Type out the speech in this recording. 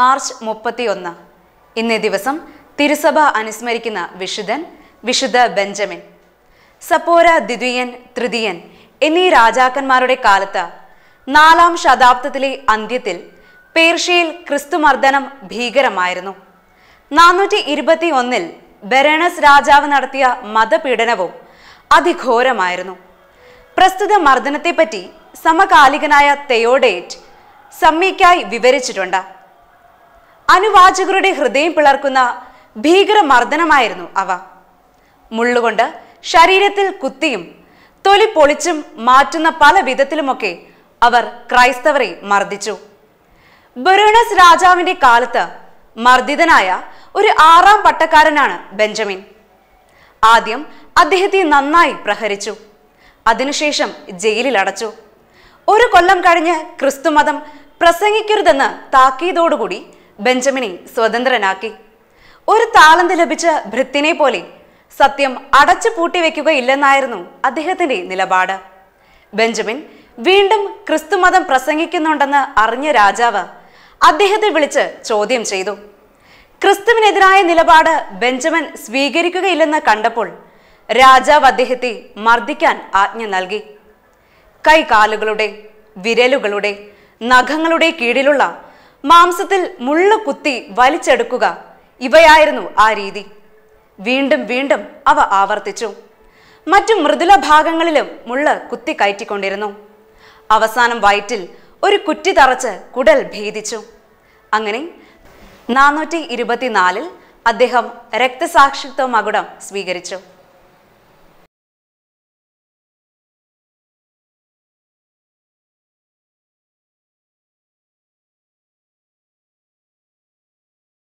March മുപ്പത്തിയൊന്ന് ഇന്നേ ദിവസം തിരുസഭ അനുസ്മരിക്കുന്ന വിശുദ്ധൻ വിശുദ്ധ ബെഞ്ചമിൻ സപ്പോര ദ്വിതീയൻ തൃതീയൻ എന്നീ രാജാക്കന്മാരുടെ കാലത്ത് നാലാം ശതാബ്ദത്തിലെ അന്ത്യത്തിൽ പേർഷ്യയിൽ ക്രിസ്തുമർദ്ദനം ഭീകരമായിരുന്നു നാനൂറ്റി ഇരുപത്തി ഒന്നിൽ ബരണസ് രാജാവ് നടത്തിയ മതപീഡനവും അതിഘോരമായിരുന്നു പ്രസ്തുത മർദ്ദനത്തെപ്പറ്റി സമകാലികനായ തെയോഡേറ്റ് സമ്മിക്കായി വിവരിച്ചിട്ടുണ്ട് അനുവാചകരുടെ ഹൃദയം പിളർക്കുന്ന ഭീകര മർദ്ദനമായിരുന്നു അവ മുള്ളുകൊണ്ട് ശരീരത്തിൽ കുത്തിയും തൊലി പൊളിച്ചും മാറ്റുന്ന പല വിധത്തിലുമൊക്കെ അവർ ക്രൈസ്തവരെ മർദ്ദിച്ചു ബറൂണസ് രാജാവിന്റെ കാലത്ത് മർദ്ദിതനായ ഒരു ആറാം പട്ടക്കാരനാണ് ബെഞ്ചമിൻ ആദ്യം അദ്ദേഹത്തെ നന്നായി പ്രഹരിച്ചു അതിനുശേഷം ജയിലിൽ അടച്ചു ഒരു കൊല്ലം കഴിഞ്ഞ് ക്രിസ്തുമതം പ്രസംഗിക്കരുതെന്ന് താക്കീതോടുകൂടി ബെഞ്ചമിനെ സ്വതന്ത്രനാക്കി ഒരു താളന്ത് ലഭിച്ച ഭൃത്തിനെ പോലെ സത്യം അടച്ചു പൂട്ടി വെക്കുകയില്ലെന്നായിരുന്നു അദ്ദേഹത്തിന്റെ നിലപാട് ബെഞ്ചമിൻ വീണ്ടും ക്രിസ്തുമതം പ്രസംഗിക്കുന്നുണ്ടെന്ന് അറിഞ്ഞ രാജാവ് അദ്ദേഹത്തെ വിളിച്ച് ചോദ്യം ചെയ്തു ക്രിസ്തുവിനെതിരായ നിലപാട് ബെഞ്ചമിൻ സ്വീകരിക്കുകയില്ലെന്ന് കണ്ടപ്പോൾ രാജാവ് അദ്ദേഹത്തെ മർദ്ദിക്കാൻ ആജ്ഞ നൽകി കൈകാലുകളുടെ വിരലുകളുടെ നഖങ്ങളുടെ കീഴിലുള്ള മാംസത്തിൽ മുള്ളു കുത്തി വലിച്ചെടുക്കുക ഇവയായിരുന്നു ആ രീതി വീണ്ടും വീണ്ടും അവ ആവർത്തിച്ചു മറ്റു മൃദുല ഭാഗങ്ങളിലും മുള്ള് കുത്തി കയറ്റിക്കൊണ്ടിരുന്നു അവസാനം വയറ്റിൽ ഒരു കുറ്റി തറച്ച് കുടൽ ഭേദിച്ചു അങ്ങനെ നാനൂറ്റി ഇരുപത്തിനാലിൽ അദ്ദേഹം രക്തസാക്ഷിത്വ മകുടം സ്വീകരിച്ചു